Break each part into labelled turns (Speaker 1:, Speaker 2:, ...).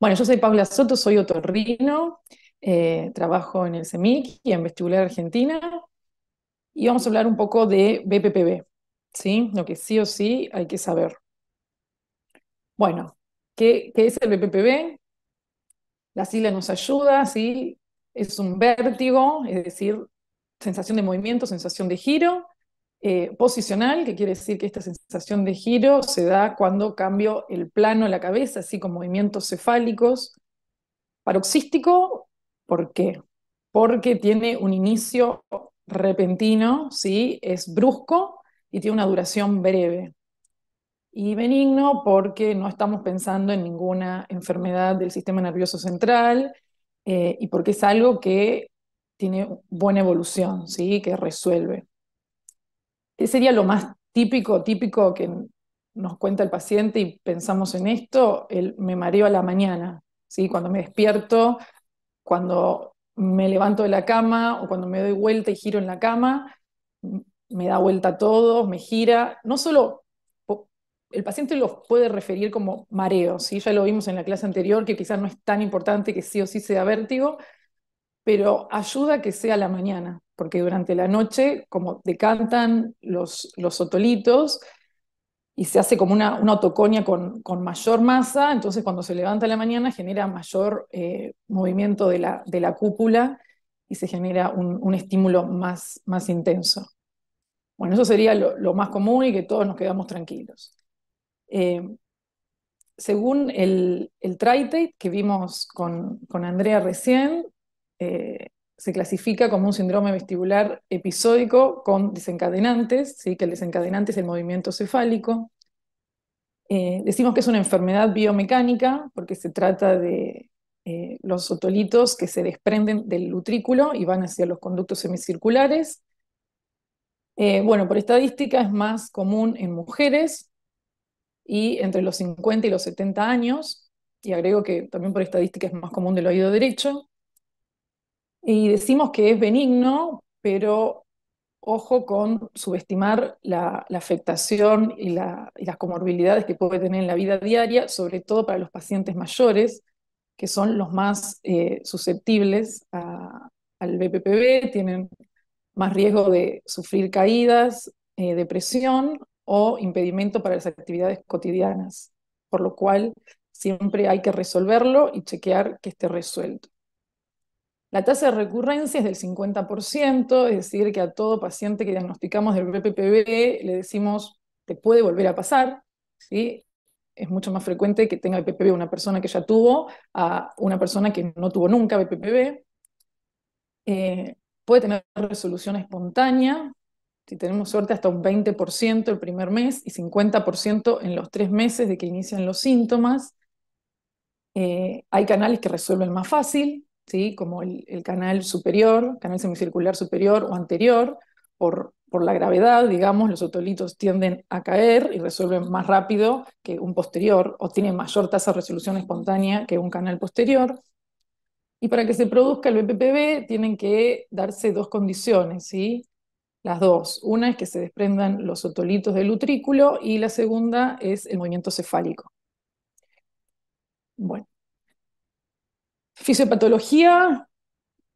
Speaker 1: Bueno, yo soy Paula Soto, soy otorrino, eh, trabajo en el CEMIC e y en Vestibular Argentina, y vamos a hablar un poco de BPPB, ¿sí? Lo que sí o sí hay que saber. Bueno, ¿qué, es el BPPB? La sigla nos ayuda, ¿sí? Es un vértigo, es decir, sensación de movimiento, sensación de giro, eh, posicional, que quiere decir que esta sensación de giro se da cuando cambio el plano de la cabeza, así con movimientos cefálicos. Paroxístico, ¿por qué? Porque tiene un inicio repentino, ¿sí? es brusco y tiene una duración breve. Y benigno porque no estamos pensando en ninguna enfermedad del sistema nervioso central eh, y porque es algo que tiene buena evolución, ¿sí? que resuelve sería lo más típico, típico que nos cuenta el paciente y pensamos en esto, el me mareo a la mañana, cuando me despierto, cuando me levanto de la cama o cuando me doy vuelta y giro en la cama, me da vuelta todo, me gira, no solo el paciente lo puede referir como mareo, ¿sí? ya lo vimos en la clase anterior que quizás no es tan importante que sí o sí sea vértigo, pero ayuda que sea la mañana, porque durante la noche, como decantan los, los otolitos y se hace como una, una autoconia con, con, mayor masa, entonces cuando se levanta la mañana genera mayor eh, movimiento de la, de la, cúpula y se genera un, estímulo más, más, intenso. Bueno, eso sería lo, más común y que todos nos quedamos tranquilos. Eh, según el, el tritate que vimos con, con Andrea recién, eh, se clasifica como un síndrome vestibular episódico con desencadenantes, ¿sí? que el desencadenante es el movimiento cefálico. Eh, decimos que es una enfermedad biomecánica porque se trata de eh, los otolitos que se desprenden del utrículo y van hacia los conductos semicirculares. bueno, por estadística es más común en mujeres y entre los 50 y los 70 años, y agrego que también por estadística es más común del oído derecho. Y decimos que es benigno, pero ojo con subestimar la, afectación y, las comorbilidades que puede tener en la vida diaria, sobre todo para los pacientes mayores, que son los más eh, susceptibles al BPPB, tienen más riesgo de sufrir caídas, eh, depresión o impedimento para las actividades cotidianas, por lo cual siempre hay que resolverlo y chequear que esté resuelto. La tasa de recurrencia es del 50%, es decir, que a todo paciente que diagnosticamos del BPPV le decimos, te puede volver a pasar, ¿sí? Es mucho más frecuente que tenga BPPV una persona que ya tuvo a una persona que no tuvo nunca BPPV. Eh, puede tener resolución espontánea, si tenemos suerte, hasta un 20% el primer mes y 50% en los tres meses de que inician los síntomas. Eh, hay canales que resuelven más fácil, como el, canal superior, canal semicircular superior o anterior, por, por la gravedad, digamos, los otolitos tienden a caer y resuelven más rápido que un posterior o tienen mayor tasa de resolución espontánea que un canal posterior. Y para que se produzca el BPPB tienen que darse dos condiciones, ¿sí? Las dos. Una es que se desprendan los otolitos del utrículo y la segunda es el movimiento cefálico. Bueno, Fisiopatología,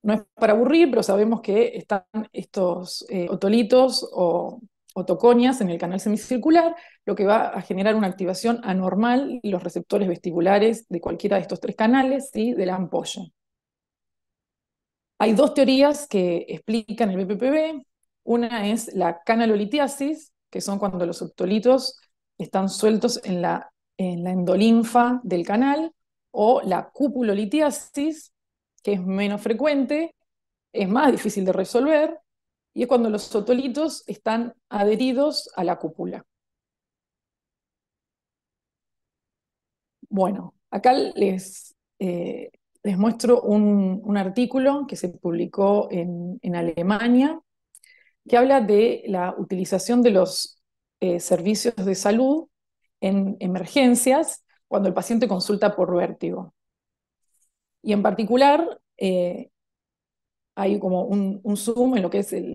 Speaker 1: no es para aburrir, pero sabemos que están estos eh, otolitos o otoconias en el canal semicircular, lo que va a generar una activación anormal en los receptores vestibulares de cualquiera de estos tres canales, y de la ampolla. Hay dos teorías que explican el BPPB. Una es la canalolitiasis, que son cuando los otolitos están sueltos en la, en la endolinfa del canal, o la cupulolitiasis, que es menos frecuente, es más difícil de resolver, y es cuando los otolitos están adheridos a la cúpula. Bueno, acá les, eh, les muestro un, artículo que se publicó en, Alemania que habla de la utilización de los eh, servicios de salud en emergencias cuando el paciente consulta por vértigo. Y en particular, eh, hay como un, zoom en lo que es el,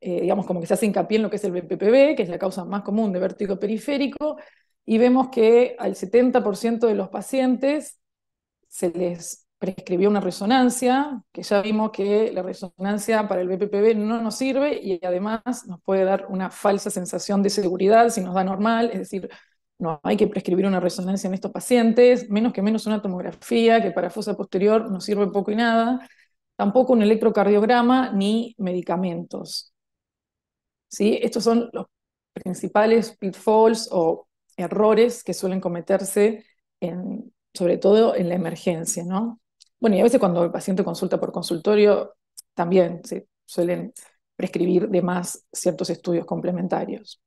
Speaker 1: eh, digamos, como que se hace hincapié en lo que es el BPPV, que es la causa más común de vértigo periférico, y vemos que al 70% de los pacientes se les prescribió una resonancia, que ya vimos que la resonancia para el BPPV no nos sirve y además nos puede dar una falsa sensación de seguridad si nos da normal, es decir, no hay que prescribir una resonancia en estos pacientes, menos que menos una tomografía, que para fosa posterior no sirve poco y nada, tampoco un electrocardiograma ni medicamentos. ¿Sí? Estos son los principales pitfalls o errores que suelen cometerse, sobre todo en la emergencia. ¿no? Bueno, y a veces cuando el paciente consulta por consultorio, también se suelen prescribir de más ciertos estudios complementarios.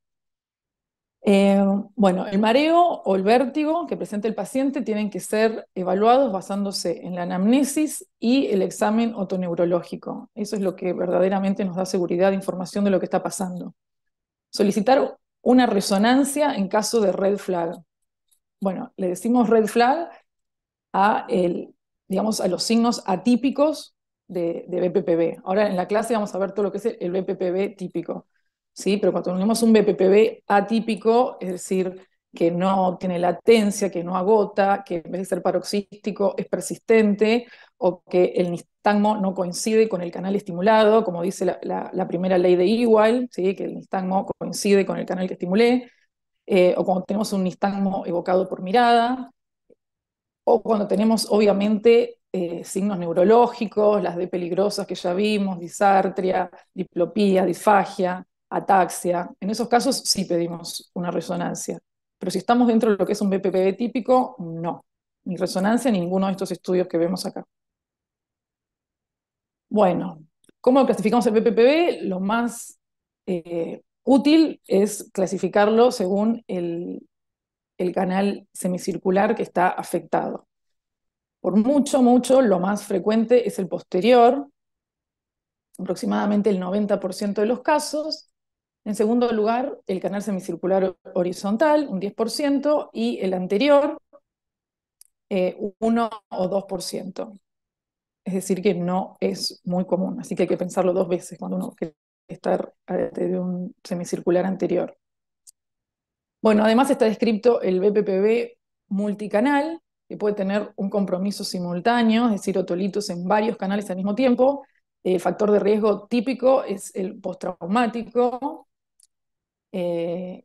Speaker 1: Eh, bueno, el mareo o el vértigo que presenta el paciente tienen que ser evaluados basándose en la anamnesis y el examen otoneurológico. Eso es lo que verdaderamente nos da seguridad de información de lo que está pasando. Solicitar una resonancia en caso de red flag. Bueno, le decimos red flag a, digamos, a los signos atípicos de, de BPPB. Ahora en la clase vamos a ver todo lo que es el BPPB típico. Pero cuando tenemos un BPPV atípico, es decir, que no tiene latencia, que no agota, que en vez de ser paroxístico es persistente, o que el nistagmo no coincide con el canal estimulado, como dice la, primera ley de igual ¿sí? que el nistagmo coincide con el canal que estimulé, eh, o cuando tenemos un nistagmo evocado por mirada, o cuando tenemos obviamente eh, signos neurológicos, las de peligrosas que ya vimos, disartria, diplopía, disfagia, ataxia, en esos casos sí pedimos una resonancia. Pero si estamos dentro de lo que es un BPPB típico, no. Ni resonancia, ninguno de estos estudios que vemos acá. Bueno, ¿cómo clasificamos el BPPB? Lo más eh, útil es clasificarlo según el canal semicircular que está afectado. Por mucho, mucho, lo más frecuente es el posterior, aproximadamente el 90% de los casos, en segundo lugar, el canal semicircular horizontal, un 10%, y el anterior, eh, 1 o 2%. Es decir, que no es muy común, así que hay que pensarlo dos veces cuando uno quiere estar de un semicircular anterior. Bueno, además está descrito el BPPV multicanal, que puede tener un compromiso simultáneo, es decir, otolitos en varios canales al mismo tiempo. El factor de riesgo típico es el postraumático, eh,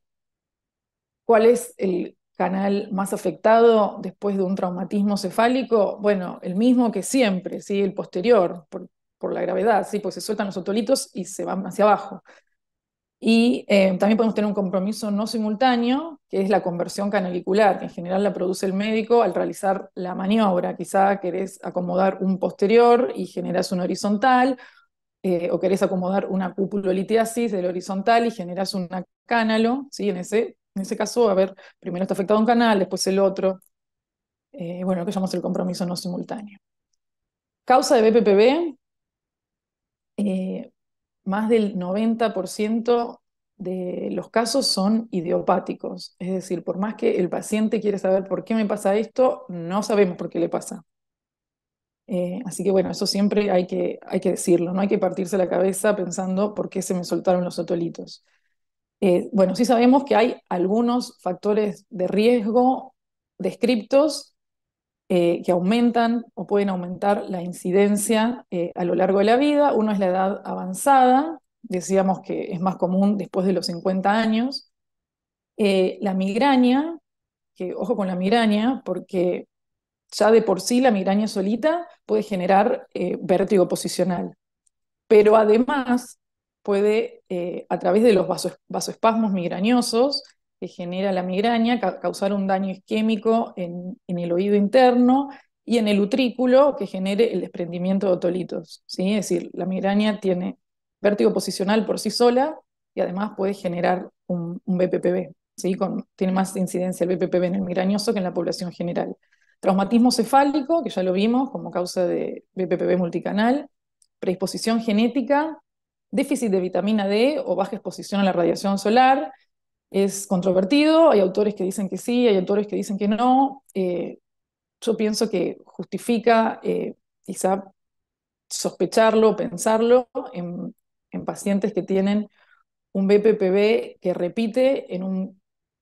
Speaker 1: ¿Cuál es el canal más afectado después de un traumatismo cefálico? Bueno, el mismo que siempre, ¿sí? el posterior, por, la gravedad, ¿sí? pues se sueltan los otolitos y se van hacia abajo. Y eh, también podemos tener un compromiso no simultáneo, que es la conversión canalicular, que en general la produce el médico al realizar la maniobra. Quizá querés acomodar un posterior y generas un horizontal, eh, o querés acomodar una litiasis del horizontal y generas un canalo, ¿sí? en, ese, en ese caso, a ver, primero está afectado un canal, después el otro, eh, bueno, lo que llamamos el compromiso no simultáneo. Causa de BPPB, eh, más del 90% de los casos son idiopáticos, es decir, por más que el paciente quiere saber por qué me pasa esto, no sabemos por qué le pasa. Eh, así que bueno, eso siempre hay que, hay que decirlo, no hay que partirse la cabeza pensando por qué se me soltaron los otolitos. Eh, bueno, sí sabemos que hay algunos factores de riesgo descriptos eh, que aumentan o pueden aumentar la incidencia a lo largo de la vida. Uno es la edad avanzada, decíamos que es más común después de los 50 años. la migraña, que ojo con la migraña, porque ya de por sí la migraña solita puede generar eh, vértigo posicional, pero además puede, eh, a través de los vasoespasmos migrañosos que genera la migraña, causar un daño isquémico en, el oído interno y en el utrículo que genere el desprendimiento de otolitos. ¿sí? Es decir, la migraña tiene vértigo posicional por sí sola y además puede generar un, un tiene más incidencia el BPPV en el migrañoso que en la población general. Traumatismo cefálico, que ya lo vimos como causa de BPPV multicanal, predisposición genética, déficit de vitamina D o baja exposición a la radiación solar. Es controvertido, hay autores que dicen que sí, hay autores que dicen que no. Eh, yo pienso que justifica eh, quizá sospecharlo, pensarlo en, pacientes que tienen un BPPV que repite en un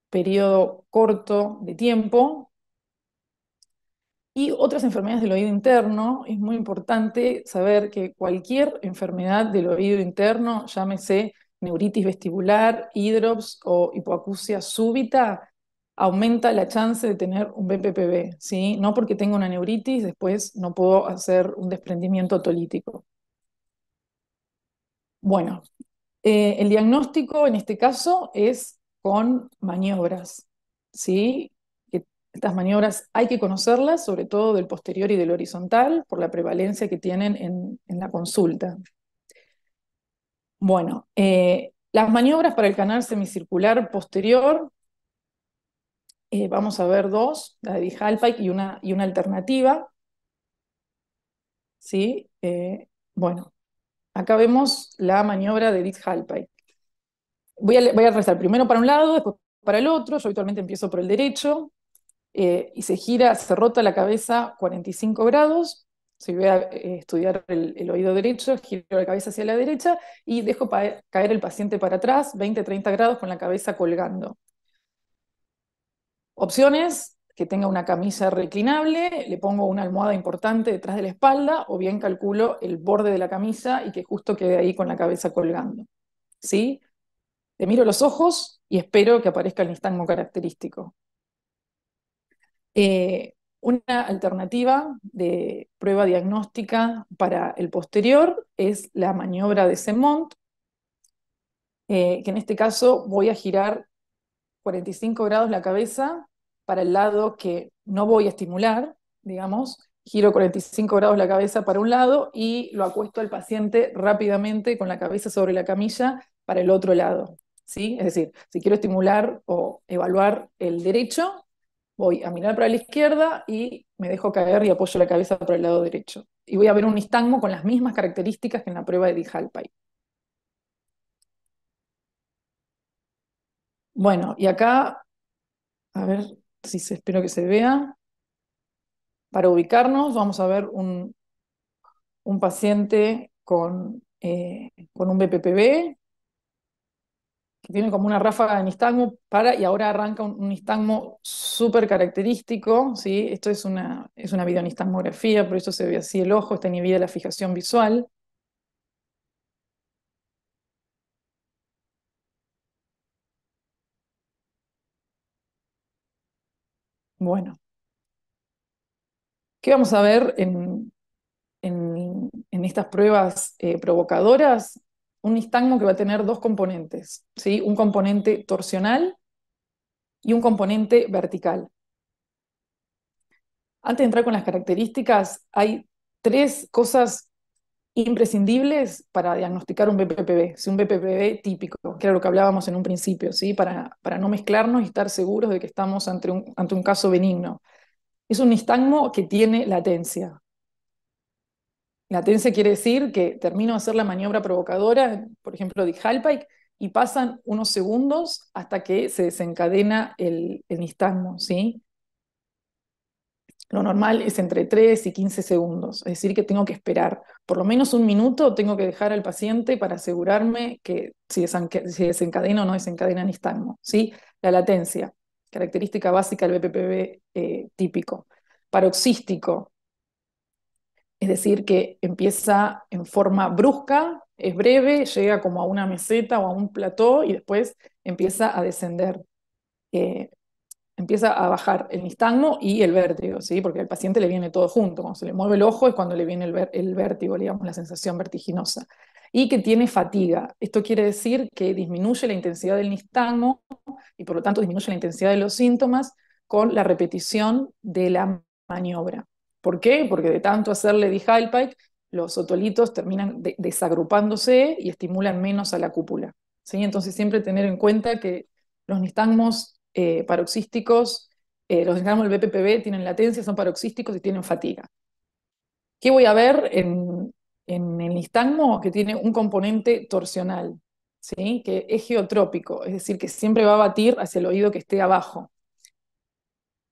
Speaker 1: periodo corto de tiempo, y otras enfermedades del oído interno, es muy importante saber que cualquier enfermedad del oído interno, llámese neuritis vestibular, hidrops o hipoacusia súbita, aumenta la chance de tener un BPPV, ¿sí? No porque tengo una neuritis, después no puedo hacer un desprendimiento otolítico. Bueno, eh, el diagnóstico en este caso es con maniobras, ¿sí? Estas maniobras hay que conocerlas, sobre todo del posterior y del horizontal, por la prevalencia que tienen en, la consulta. Bueno, eh, las maniobras para el canal semicircular posterior, eh, vamos a ver dos, la de Dijalpike y una, y una alternativa. ¿Sí? Eh, bueno, acá vemos la maniobra de Dijalpike. Voy a, voy a rezar primero para un lado, después para el otro, yo habitualmente empiezo por el derecho, eh, y se gira, se rota la cabeza 45 grados. Si voy a eh, estudiar el, oído derecho, giro la cabeza hacia la derecha y dejo caer el paciente para atrás, 20-30 grados con la cabeza colgando. Opciones, que tenga una camisa reclinable, le pongo una almohada importante detrás de la espalda o bien calculo el borde de la camisa y que justo quede ahí con la cabeza colgando. ¿Sí? Le miro los ojos y espero que aparezca el nistagmo característico. Eh, una alternativa de prueba diagnóstica para el posterior es la maniobra de Semont, eh, que en este caso voy a girar 45 grados la cabeza para el lado que no voy a estimular, digamos, giro 45 grados la cabeza para un lado y lo acuesto al paciente rápidamente con la cabeza sobre la camilla para el otro lado. ¿sí? Es decir, si quiero estimular o evaluar el derecho, voy a mirar para la izquierda y me dejo caer y apoyo la cabeza para el lado derecho. Y voy a ver un nistagmo con las mismas características que en la prueba de Dijalpai. Bueno, y acá, a ver si se, espero que se vea. Para ubicarnos, vamos a ver un, un paciente con, eh, con un BPPB, que tiene como una ráfaga de nistagmo, para y ahora arranca un, nistagmo súper característico, ¿sí? Esto es una, es una videonistagmografía, por eso se ve así el ojo, está inhibida la fijación visual. Bueno, ¿qué vamos a ver en, estas pruebas eh, provocadoras? un nistagmo que va a tener dos componentes, ¿sí? un componente torsional y un componente vertical. Antes de entrar con las características, hay tres cosas imprescindibles para diagnosticar un BPPV, un BPPV típico, que era lo que hablábamos en un principio, ¿sí? para, para no mezclarnos y estar seguros de que estamos ante un, ante un caso benigno. Es un nistagmo que tiene latencia, Latencia quiere decir que termino de hacer la maniobra provocadora, por ejemplo, de Halpike, y pasan unos segundos hasta que se desencadena el, el ¿sí? Lo normal es entre 3 y 15 segundos, es decir, que tengo que esperar. Por lo menos un minuto tengo que dejar al paciente para asegurarme que si, desencadena o no desencadena nistagmo, ¿sí? La latencia, característica básica del BPPB eh, típico. Paroxístico, es decir, que empieza en forma brusca, es breve, llega como a una meseta o a un plató y después empieza a descender. Eh, empieza a bajar el nistagmo y el vértigo, ¿sí? porque al paciente le viene todo junto, cuando se le mueve el ojo es cuando le viene el, vértigo, digamos, la sensación vertiginosa, y que tiene fatiga. Esto quiere decir que disminuye la intensidad del nistagmo y por lo tanto disminuye la intensidad de los síntomas con la repetición de la maniobra. ¿Por qué? Porque de tanto hacerle dihalpike, los otolitos terminan desagrupándose y estimulan menos a la cúpula. ¿sí? Entonces siempre tener en cuenta que los nistagmos eh, paroxísticos, eh, los nistagmos del BPPB tienen latencia, son paroxísticos y tienen fatiga. ¿Qué voy a ver en, el nistagmo? Que tiene un componente torsional, ¿sí? que es geotrópico, es decir, que siempre va a batir hacia el oído que esté abajo.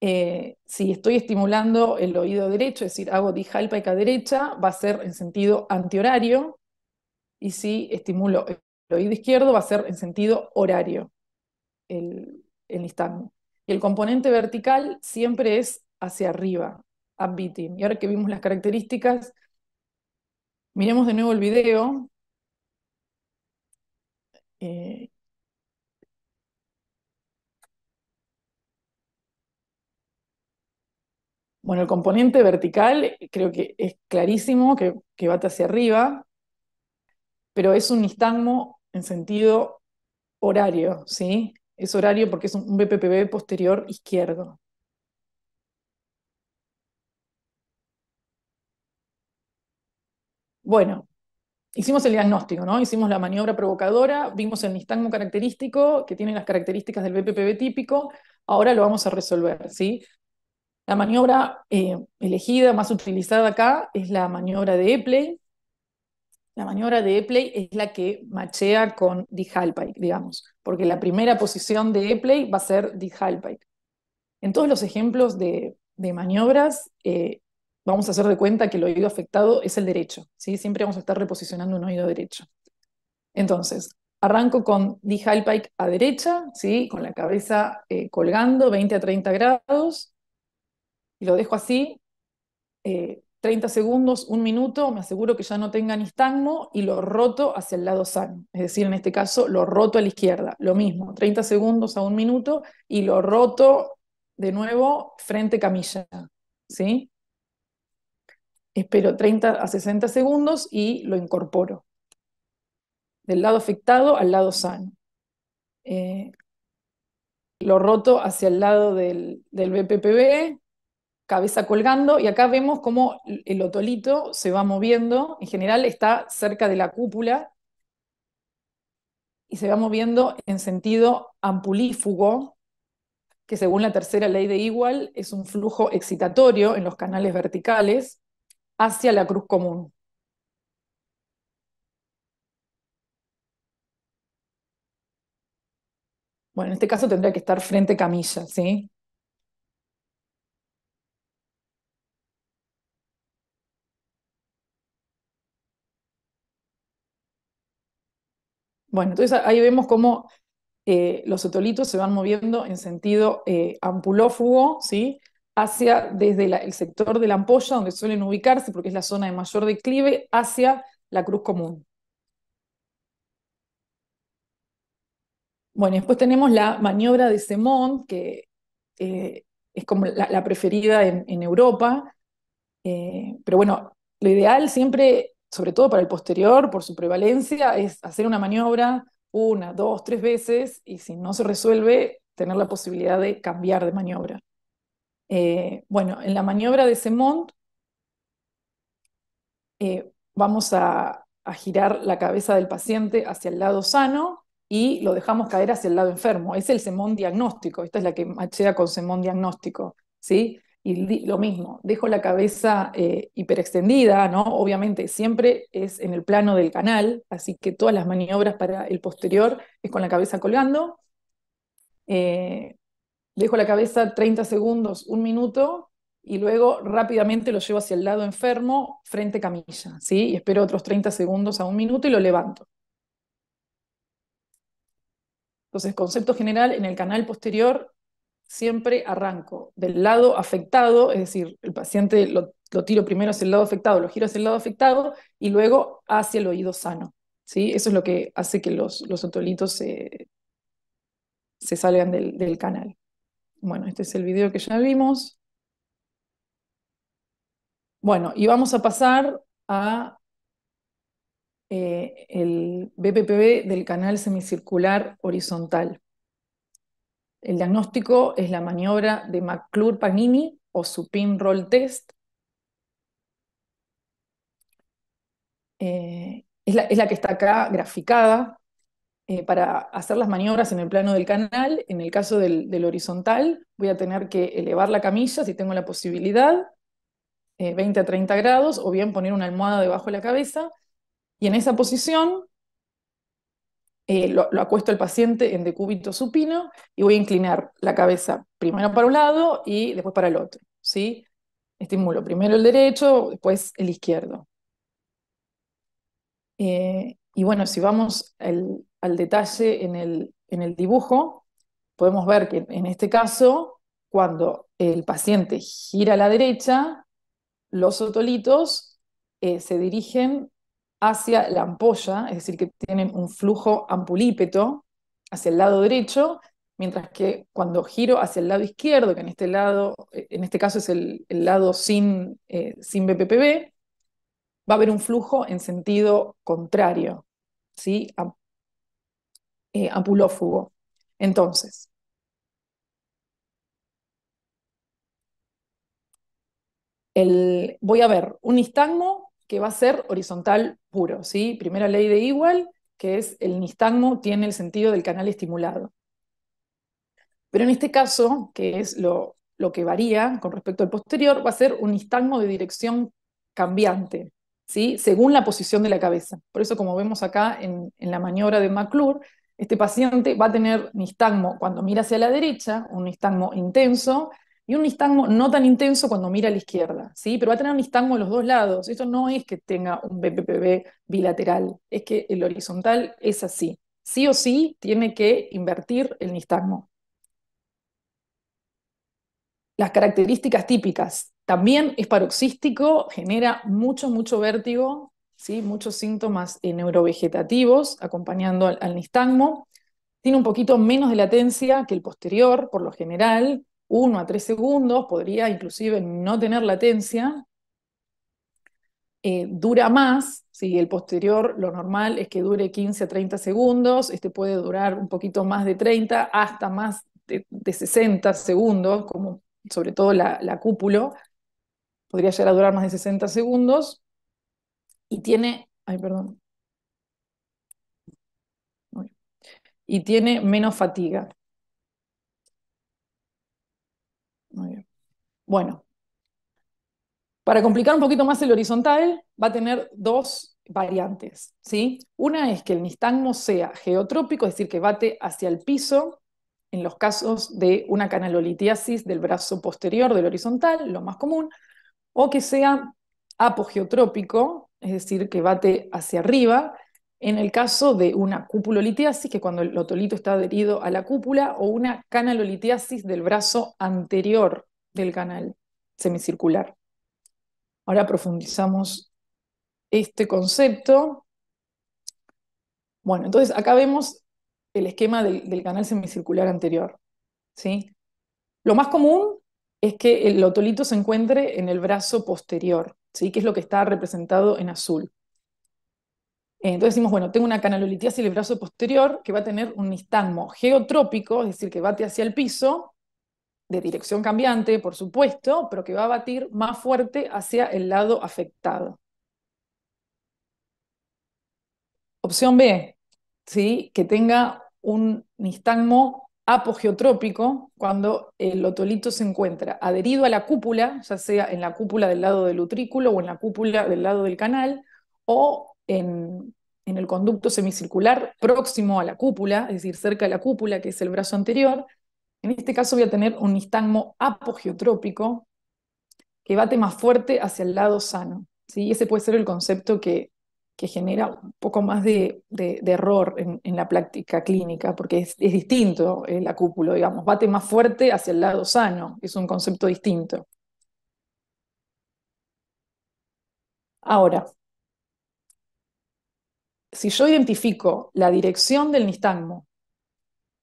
Speaker 1: Eh, si estoy estimulando el oído derecho, es decir, hago dijalpaica derecha, va a ser en sentido antihorario, y si estimulo el oído izquierdo, va a ser en sentido horario el, instante. Y el componente vertical siempre es hacia arriba, upbeating. Y ahora que vimos las características, miremos de nuevo el video Bueno, el componente vertical creo que es clarísimo, que, que bate hacia arriba, pero es un nistagmo en sentido horario, ¿sí? Es horario porque es un BPPB posterior izquierdo. Bueno, hicimos el diagnóstico, ¿no? Hicimos la maniobra provocadora, vimos el nistagmo característico que tiene las características del BPPB típico, ahora lo vamos a resolver, ¿sí? La maniobra eh, elegida, más utilizada acá, es la maniobra de Epley. La maniobra de Epley es la que machea con D-Halpike, digamos, porque la primera posición de Epley va a ser D-Halpike. En todos los ejemplos de, maniobras, eh, vamos a hacer de cuenta que el oído afectado es el derecho, ¿sí? Siempre vamos a estar reposicionando un oído derecho. Entonces, arranco con D-Halpike a derecha, ¿sí? Con la cabeza eh, colgando 20 a 30 grados y lo dejo así 30 eh, segundos, un minuto, me aseguro que ya no tenga nistagmo y lo roto hacia el lado sano. Es decir, en este caso, lo roto a la izquierda. Lo mismo, 30 segundos a un minuto y lo roto de nuevo frente camilla. ¿Sí? Espero 30 a 60 segundos y lo incorporo. Del lado afectado al lado sano. Eh, lo roto hacia el lado del, del BPPB, cabeza colgando, y acá vemos cómo el otolito se va moviendo, en general está cerca de la cúpula, y se va moviendo en sentido ampulífugo, que según la tercera ley de Igual es un flujo excitatorio en los canales verticales hacia la cruz común. Bueno, en este caso tendría que estar frente camilla, ¿sí? Bueno, entonces ahí vemos cómo eh, los otolitos se van moviendo en sentido eh, ampulófugo, ¿sí? hacia desde el sector de la ampolla, donde suelen ubicarse, porque es la zona de mayor declive, hacia la cruz común. Bueno, después tenemos la maniobra de Semón, que eh, es como la, preferida en, en Europa, pero bueno, lo ideal siempre sobre todo para el posterior, por su prevalencia, es hacer una maniobra una, dos, tres veces y si no se resuelve, tener la posibilidad de cambiar de maniobra. Eh, bueno, en la maniobra de Semont eh, vamos a, a girar la cabeza del paciente hacia el lado sano y lo dejamos caer hacia el lado enfermo. Es el semón diagnóstico, esta es la que machea con semón diagnóstico, ¿sí? Y lo mismo, dejo la cabeza eh, hiperextendida, ¿no? Obviamente, siempre es en el plano del canal, así que todas las maniobras para el posterior es con la cabeza colgando. Eh, dejo la cabeza 30 segundos, un minuto, y luego rápidamente lo llevo hacia el lado enfermo, frente camilla, ¿sí? Y espero otros 30 segundos a un minuto y lo levanto. Entonces, concepto general, en el canal posterior siempre arranco del lado afectado, es decir, el paciente lo, tiro primero hacia el lado afectado, lo giro hacia el lado afectado y luego hacia el oído sano. ¿sí? Eso es lo que hace que los, los otolitos se, salgan del, canal. Bueno, este es el video que ya vimos. Bueno, y vamos a pasar a eh, el BPPB del canal semicircular horizontal. El diagnóstico es la maniobra de mcclure pagnini o su pin roll test. Eh, es, la, que está acá graficada eh, para hacer las maniobras en el plano del canal. En el caso del, horizontal, voy a tener que elevar la camilla si tengo la posibilidad, 20 eh, a 30 grados, o bien poner una almohada debajo de la cabeza. Y en esa posición eh, lo, acuesto al paciente en decúbito supino y voy a inclinar la cabeza primero para un lado y después para el otro, ¿sí? Estimulo primero el derecho, después el izquierdo. Eh, y bueno, si vamos al detalle en el, dibujo, podemos ver que en este caso, cuando el paciente gira a la derecha, los otolitos eh, se dirigen hacia la ampolla, es decir, que tienen un flujo ampulípeto hacia el lado derecho, mientras que cuando giro hacia el lado izquierdo, que en este lado, eh, en este caso es el, lado sin, eh, sin BPPB, va a haber un flujo en sentido contrario, ¿sí? Eh, ampulófugo. Entonces, voy a ver un nistagmo que va a ser horizontal puro. ¿sí? Primera ley de igual, que es el nistagmo, tiene el sentido del canal estimulado. Pero en este caso, que es lo, lo que varía con respecto al posterior, va a ser un nistagmo de dirección cambiante, ¿sí? según la posición de la cabeza. Por eso, como vemos acá en, en la maniobra de McClure, este paciente va a tener nistagmo cuando mira hacia la derecha, un nistagmo intenso, y un nistagmo no tan intenso cuando mira a la izquierda, ¿sí? Pero va a tener un nistagmo en los dos lados. Esto no es que tenga un BPPB bilateral, es que el horizontal es así. Sí o sí tiene que invertir el nistagmo. Las características típicas. También es paroxístico, genera mucho, mucho vértigo, ¿sí? muchos síntomas eh, neurovegetativos acompañando al, al nistagmo. Tiene un poquito menos de latencia que el posterior, por lo general, 1 a 3 segundos, podría inclusive no tener latencia, eh, dura más, si el posterior lo normal es que dure 15 a 30 segundos, este puede durar un poquito más de 30 hasta más de, 60 segundos, como sobre todo la, la cúpula, podría llegar a durar más de 60 segundos, y tiene, perdón, y tiene menos fatiga. Bueno, para complicar un poquito más el horizontal, va a tener dos variantes. ¿sí? Una es que el nistagmo sea geotrópico, es decir, que bate hacia el piso en los casos de una canalolitiasis del brazo posterior del horizontal, lo más común, o que sea apogeotrópico, es decir, que bate hacia arriba, en el caso de una cupulolitiasis, que cuando el otolito está adherido a la cúpula, o una canalolitiasis del brazo anterior del canal semicircular. Ahora profundizamos este concepto. Bueno, entonces acá vemos el esquema del, canal semicircular anterior. ¿sí? Lo más común es que el otolito se encuentre en el brazo posterior, ¿sí? que es lo que está representado en azul. Eh, entonces decimos, bueno, tengo una canalolitiasis en el brazo posterior que va a tener un nistagmo geotrópico, es decir, que bate hacia el piso, de dirección cambiante, por supuesto, pero que va a batir más fuerte hacia el lado afectado. Opción B, ¿sí? que tenga un nistagmo apogeotrópico cuando el otolito se encuentra adherido a la cúpula, ya sea en la cúpula del lado del utrículo o en la cúpula del lado del canal o en, en el conducto semicircular próximo a la cúpula, es decir, cerca de la cúpula, que es el brazo anterior, en este caso voy a tener un nistagmo apogeotrópico que bate más fuerte hacia el lado sano. ¿sí? Ese puede ser el concepto que, genera un poco más de, error en, la práctica clínica, porque es, distinto el acúpulo, digamos, bate más fuerte hacia el lado sano, es un concepto distinto. Ahora, si yo identifico la dirección del nistagmo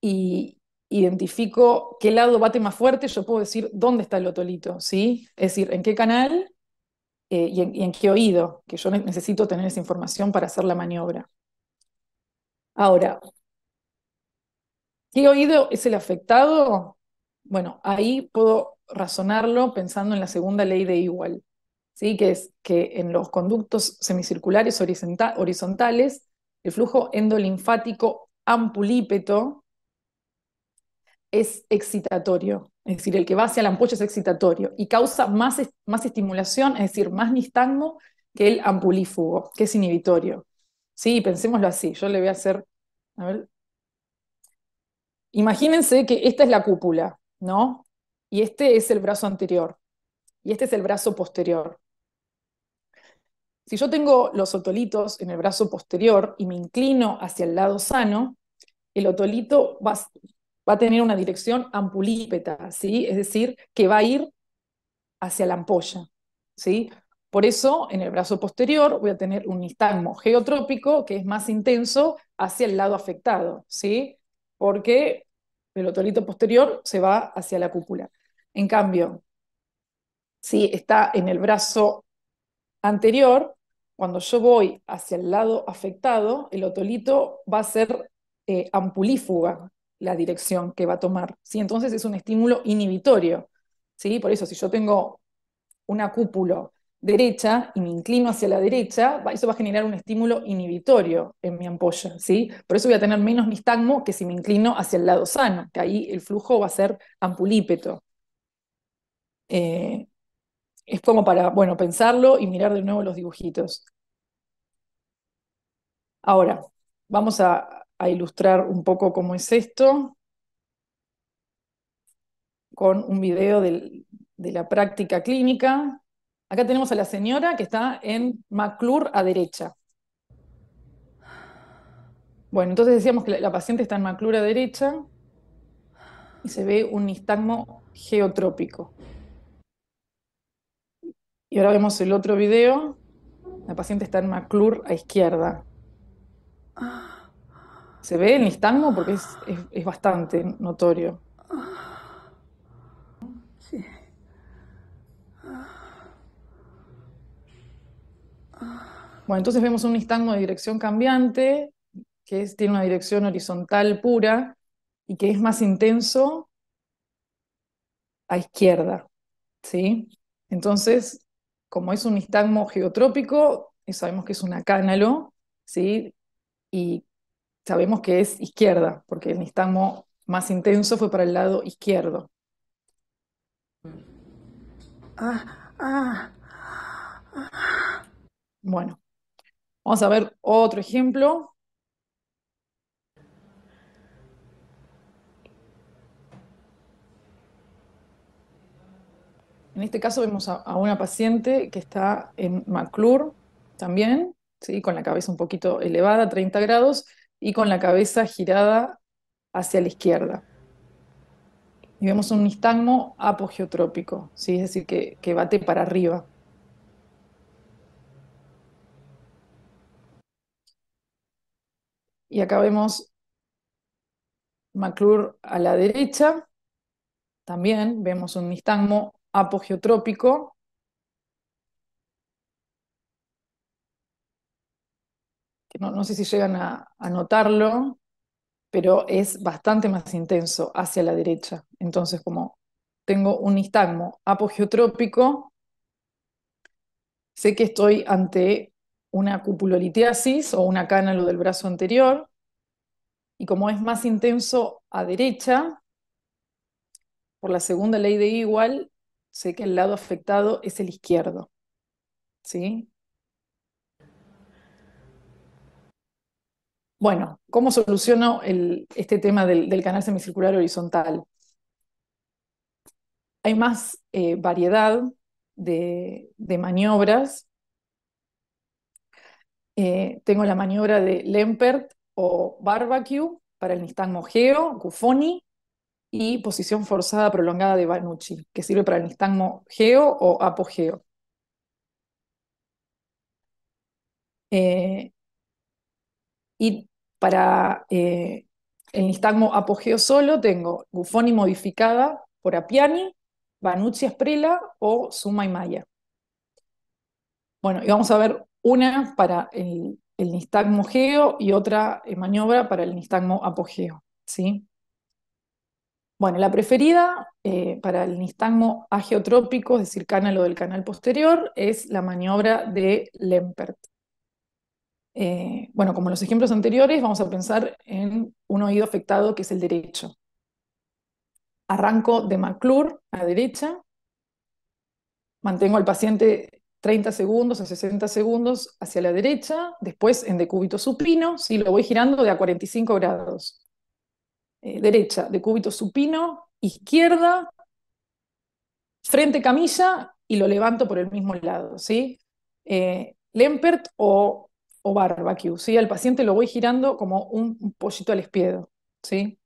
Speaker 1: y, identifico qué lado bate más fuerte, yo puedo decir dónde está el otolito, ¿sí? Es decir, en qué canal eh, y, en, qué oído, que yo necesito tener esa información para hacer la maniobra. Ahora, ¿qué oído es el afectado? Bueno, ahí puedo razonarlo pensando en la segunda ley de igual, ¿sí? que es que en los conductos semicirculares horizontales, el flujo endolinfático ampulípeto, es excitatorio, es decir, el que va hacia la ampolla es excitatorio y causa más, más estimulación, es decir, más nistagmo que el ampulífugo, que es inhibitorio. Sí, pensémoslo así, yo le voy a hacer, a ver, imagínense que esta es la cúpula, ¿no? Y este es el brazo anterior y este es el brazo posterior. Si yo tengo los otolitos en el brazo posterior y me inclino hacia el lado sano, el otolito va, va a tener una dirección ampulípeta, ¿sí? es decir, que va a ir hacia la ampolla. ¿sí? Por eso, en el brazo posterior voy a tener un nistagmo geotrópico que es más intenso hacia el lado afectado, ¿sí? porque el otolito posterior se va hacia la cúpula. En cambio, si está en el brazo anterior, cuando yo voy hacia el lado afectado, el otolito va a ser eh, ampulífuga, la dirección que va a tomar. si Entonces es un estímulo inhibitorio. ¿sí? Por eso, si yo tengo una cúpula derecha y me inclino hacia la derecha, eso va a generar un estímulo inhibitorio en mi ampolla, ¿sí? Por eso voy a tener menos nistagmo que si me inclino hacia el lado sano, que ahí el flujo va a ser ampulípeto. Eh, es como para, bueno, pensarlo y mirar de nuevo los dibujitos. Ahora, vamos a, a ilustrar un poco cómo es esto con un video de la práctica clínica. Acá tenemos a la señora que está en Maclure a derecha. Bueno, entonces decíamos que la, paciente está en McClure a derecha y se ve un nistagmo geotrópico. Y ahora vemos el otro video. La paciente está en McClure a izquierda. Ah. ¿Se ve el nistagmo? Porque es, bastante notorio. Bueno, entonces vemos un nistagmo de dirección cambiante, que tiene una dirección horizontal pura y que es más intenso a izquierda. ¿sí? Entonces, como es un nistagmo geotrópico, eh, sabemos que es un acánalo, ¿sí? y sabemos que es izquierda, porque el nistamo más intenso fue para el lado izquierdo. Ah, ah, ah. Bueno, vamos a ver otro ejemplo. En este caso vemos a, una paciente que está en McClure también, ¿sí? con la cabeza un poquito elevada, 30 grados, y con la cabeza girada hacia la izquierda. Y vemos un nistagmo apogeotrópico, ¿sí? es decir, que, que bate para arriba. Y acá vemos McClure a la derecha, también vemos un nistagmo apogeotrópico no, sé si llegan a, notarlo, pero es bastante más intenso hacia la derecha. Entonces, como tengo un nistagmo apogeotrópico, sé que estoy ante una cupulolitiasis o una cánalo del brazo anterior, y como es más intenso a derecha, por la segunda ley de igual, sé que el lado afectado es el izquierdo. ¿Sí? Bueno, ¿cómo soluciono este tema del, canal semicircular horizontal? Hay más eh, variedad de, maniobras. Eh, tengo la maniobra de Lempert o Barbecue para el nistagmo-geo, Gufoni, y posición forzada prolongada de Banucci, que sirve para el nistagmo-geo o apogeo. Eh, y para eh, el nistagmo apogeo solo tengo Buffoni modificada por apiani, Vanucci, Esprela o Suma y Maya. Bueno, y vamos a ver una para el, el nistagmo geo y otra eh, maniobra para el nistagmo apogeo. ¿sí? Bueno, la preferida eh, para el nistagmo ageotrópico, es decir, canal o del canal posterior, es la maniobra de Lempert. Eh, bueno, como en los ejemplos anteriores, vamos a pensar en un oído afectado que es el derecho. Arranco de McClure a la derecha, mantengo al paciente 30 segundos a 60 segundos hacia la derecha, después en decúbito supino, sí, lo voy girando de a 45 grados. Eh, derecha, decúbito supino, izquierda, frente camilla y lo levanto por el mismo lado, ¿sí? Eh, Lempert o barbecue, ¿sí? Al paciente lo voy girando como un, pollito al espiedo, ¿sí?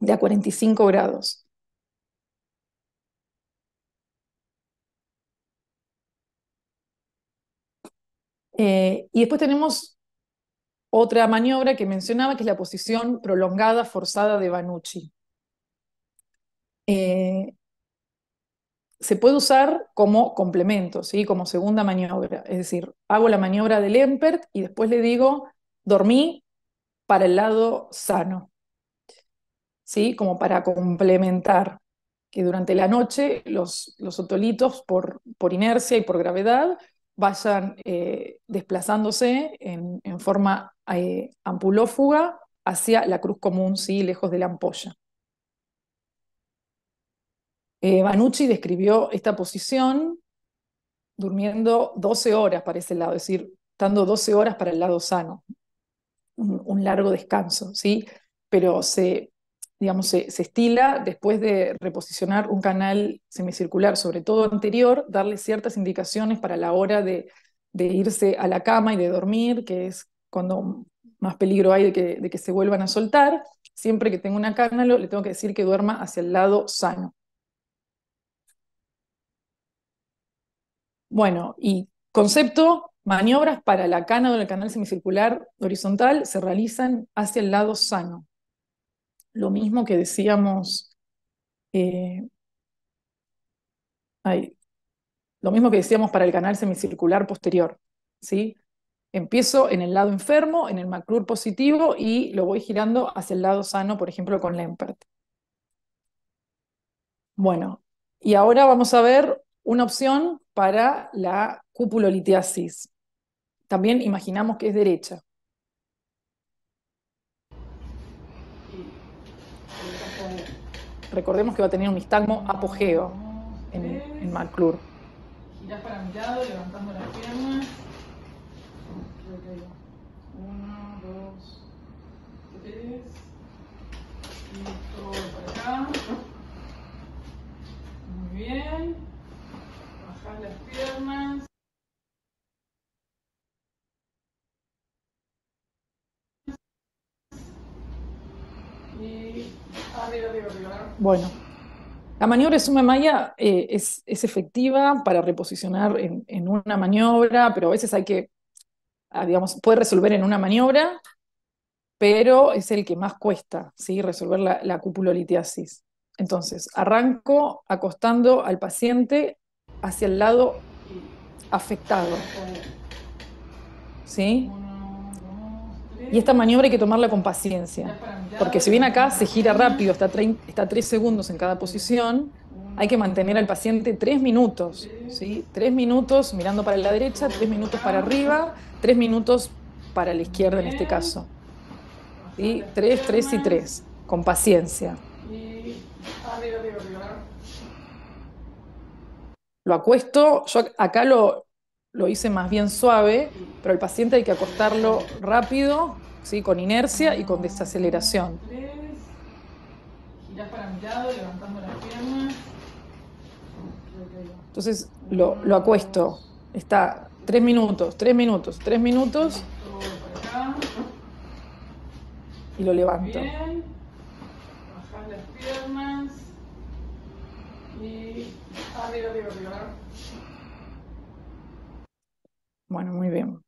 Speaker 1: De a 45 grados. Eh, y después tenemos otra maniobra que mencionaba, que es la posición prolongada forzada de Banucci. Eh, se puede usar como complemento, ¿sí? como segunda maniobra. Es decir, hago la maniobra del Empert y después le digo, dormí para el lado sano, ¿sí? como para complementar que durante la noche los, otolitos, por, inercia y por gravedad, vayan eh, desplazándose en, forma eh, ampulófuga hacia la cruz común, ¿sí? lejos de la ampolla. Eh, Vanucci describió esta posición durmiendo 12 horas para ese lado, es decir, estando 12 horas para el lado sano, un, largo descanso, ¿sí? Pero se, digamos, se, estila después de reposicionar un canal semicircular, sobre todo anterior, darle ciertas indicaciones para la hora de, irse a la cama y de dormir, que es cuando más peligro hay de que, de que se vuelvan a soltar. Siempre que tengo una cánalo, le tengo que decir que duerma hacia el lado sano. Bueno, y concepto, maniobras para la cana del canal semicircular horizontal se realizan hacia el lado sano. Lo mismo que decíamos, eh, lo mismo que decíamos para el canal semicircular posterior, ¿sí? Empiezo en el lado enfermo, en el macrur positivo y lo voy girando hacia el lado sano, por ejemplo, con Lempert. Bueno, y ahora vamos a ver una opción para la litiasis. También imaginamos que es derecha. Recordemos que va a tener un nistagmo apogeo en, en Girás para mi lado, levantando las piernas. Uno, dos, tres. Y todo para acá. Muy bien. Bueno, la maniobra suma maya eh, es, efectiva para reposicionar en, una maniobra, pero a veces hay que, ah, digamos, puede resolver en una maniobra, pero es el que más cuesta, ¿sí? Resolver la, la litiasis Entonces, arranco acostando al paciente hacia el lado afectado. ¿Sí? Y esta maniobra hay que tomarla con paciencia, porque si bien acá se gira rápido, está, está tres segundos en cada posición, hay que mantener al paciente tres minutos, ¿sí? Tres minutos mirando para la derecha, tres minutos para arriba, tres minutos para la izquierda en este caso. ¿Sí? Tres, tres y tres, con paciencia lo acuesto, yo acá lo, hice más bien suave, pero el paciente hay que acostarlo rápido, ¿sí? con inercia y con desaceleración. Entonces lo, acuesto. Está tres minutos, tres minutos, tres minutos. Y lo levanto. las piernas. Y Ah, bueno, muy bien.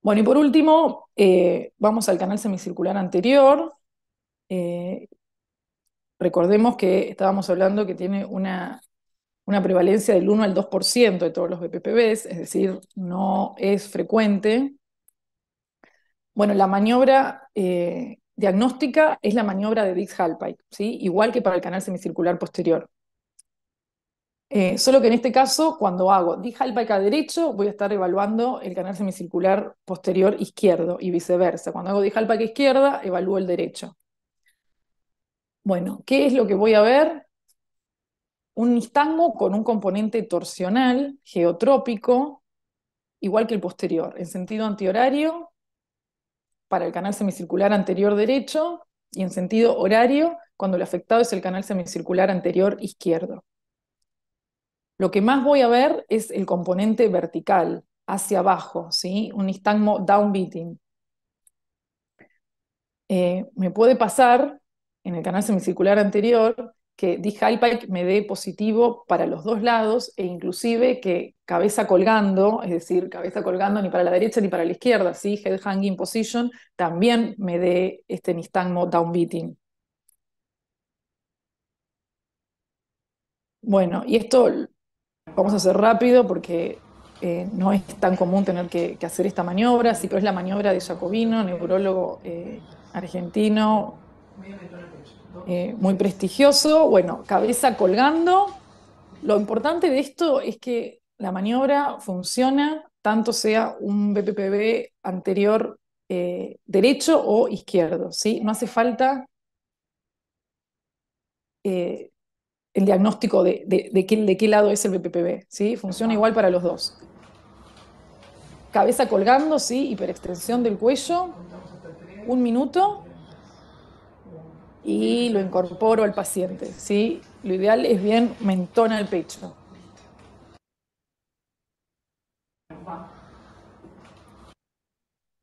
Speaker 1: Bueno, y por último, eh, vamos al canal semicircular anterior. Eh, recordemos que estábamos hablando que tiene una, una prevalencia del 1 al 2% de todos los BPPBs, es decir, no es frecuente. Bueno, la maniobra eh, diagnóstica es la maniobra de Dix-Hallpike, ¿sí? igual que para el canal semicircular posterior. Eh, solo que en este caso, cuando hago Dix-Hallpike a derecho, voy a estar evaluando el canal semicircular posterior izquierdo y viceversa. Cuando hago Dix-Hallpike izquierda, evalúo el derecho. Bueno, ¿qué es lo que voy a ver? Un nistango con un componente torsional, geotrópico, igual que el posterior, en sentido antihorario para el canal semicircular anterior derecho y en sentido horario cuando el afectado es el canal semicircular anterior izquierdo. Lo que más voy a ver es el componente vertical, hacia abajo, ¿sí? un nistagmo downbeating. Eh, me puede pasar en el canal semicircular anterior que Pike me dé positivo para los dos lados e inclusive que cabeza colgando, es decir, cabeza colgando ni para la derecha ni para la izquierda, ¿sí? head hanging position, también me dé este nistagmo downbeating. Bueno, y esto vamos a hacer rápido porque eh, no es tan común tener que, hacer esta maniobra, sí, pero es la maniobra de Jacobino, neurólogo eh, argentino. Eh, muy prestigioso. Bueno, cabeza colgando. Lo importante de esto es que la maniobra funciona, tanto sea un BPPB anterior eh, derecho o izquierdo. ¿sí? No hace falta eh, el diagnóstico de, de, qué, lado es el BPPB. ¿sí? Funciona igual para los dos. Cabeza colgando, ¿sí? hiperextensión del cuello. Un minuto y lo incorporo al paciente. ¿sí? Lo ideal es bien mentón al pecho.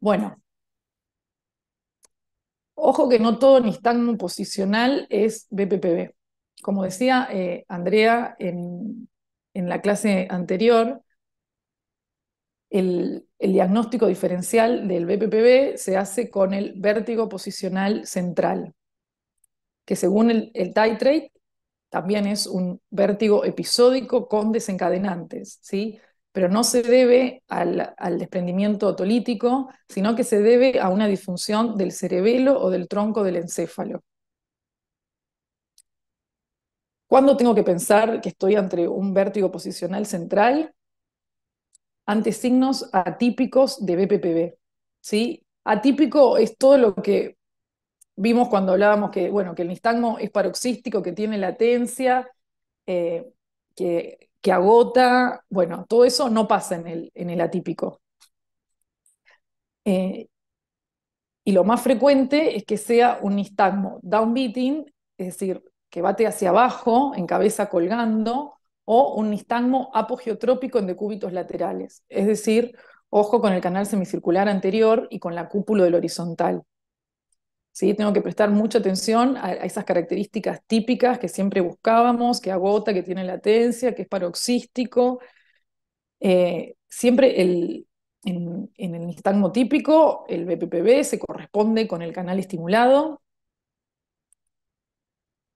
Speaker 1: Bueno, ojo que no todo nistagmo posicional es BPPB. Como decía eh, Andrea en, la clase anterior, el, el diagnóstico diferencial del BPPB se hace con el vértigo posicional central que según el, el también es un vértigo episódico con desencadenantes, ¿sí? pero no se debe al, desprendimiento otolítico, sino que se debe a una disfunción del cerebelo o del tronco del encéfalo. ¿Cuándo tengo que pensar que estoy ante un vértigo posicional central? Ante signos atípicos de BPPB. ¿sí? Atípico es todo lo que vimos cuando hablábamos que, bueno, que el nistagmo es paroxístico, que tiene latencia, eh, que, que, agota, bueno, todo eso no pasa en el, en el atípico. Eh, y lo más frecuente es que sea un nistagmo downbeating, es decir, que bate hacia abajo, en cabeza colgando, o un nistagmo apogeotrópico en decúbitos laterales, es decir, ojo con el canal semicircular anterior y con la cúpula del horizontal. Tengo que prestar mucha atención a, esas características típicas que siempre buscábamos, que agota, que tiene latencia, que es paroxístico. Eh, siempre en, el nistagmo típico, el BPPB se corresponde con el canal estimulado.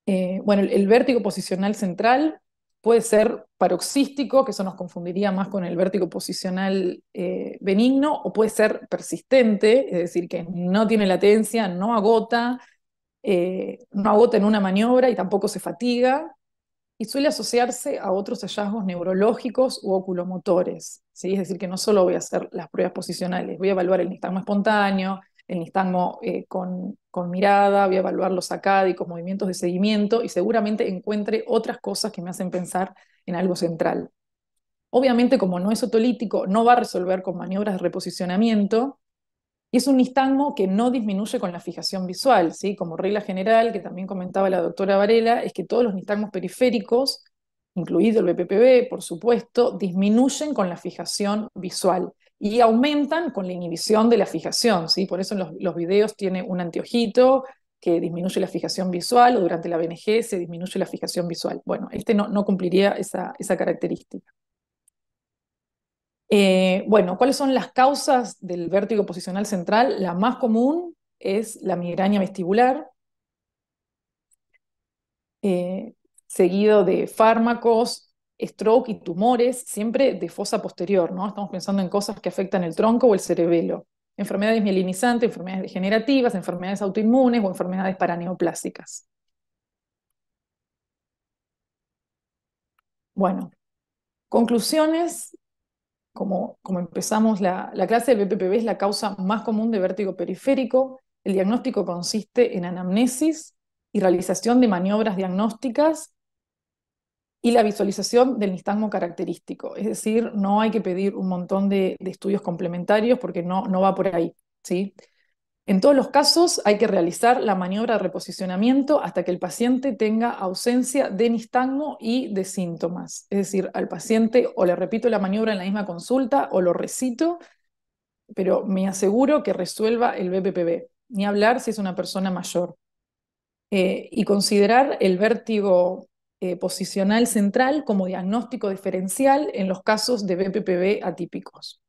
Speaker 1: Eh, bueno, el, vértigo posicional central puede ser paroxístico, que eso nos confundiría más con el vértigo posicional eh, benigno, o puede ser persistente, es decir, que no tiene latencia, no agota, eh, no agota en una maniobra y tampoco se fatiga, y suele asociarse a otros hallazgos neurológicos u oculomotores, ¿sí? es decir, que no solo voy a hacer las pruebas posicionales, voy a evaluar el nistagmo espontáneo, el nistagmo eh, con, con, mirada, voy a evaluar los con movimientos de seguimiento y seguramente encuentre otras cosas que me hacen pensar en algo central. Obviamente, como no es otolítico, no va a resolver con maniobras de reposicionamiento y es un nistagmo que no disminuye con la fijación visual, ¿sí? Como regla general, que también comentaba la doctora Varela, es que todos los nistagmos periféricos incluido el BPPB, por supuesto, disminuyen con la fijación visual y aumentan con la inhibición de la fijación, ¿sí? Por eso en los, videos tiene un anteojito que disminuye la fijación visual o durante la BNG se disminuye la fijación visual. Bueno, este no, no cumpliría esa, característica. Eh, bueno, ¿cuáles son las causas del vértigo posicional central? La más común es la migraña vestibular, eh, seguido de fármacos stroke y tumores siempre de fosa posterior, ¿no? Estamos pensando en cosas que afectan el tronco o el cerebelo. Enfermedades mielinizantes, enfermedades degenerativas, enfermedades autoinmunes o enfermedades paraneoplásicas. Bueno, conclusiones. Como, como empezamos la, la clase, del BPPV es la causa más común de vértigo periférico. El diagnóstico consiste en anamnesis y realización de maniobras diagnósticas y la visualización del nistagmo característico. Es decir, no hay que pedir un montón de, estudios complementarios porque no, no va por ahí. ¿sí? En todos los casos hay que realizar la maniobra de reposicionamiento hasta que el paciente tenga ausencia de nistagmo y de síntomas. Es decir, al paciente o le repito la maniobra en la misma consulta o lo recito, pero me aseguro que resuelva el BPPB. Ni hablar si es una persona mayor. Eh, y considerar el vértigo eh, posicional central como diagnóstico diferencial en los casos de BPPV atípicos.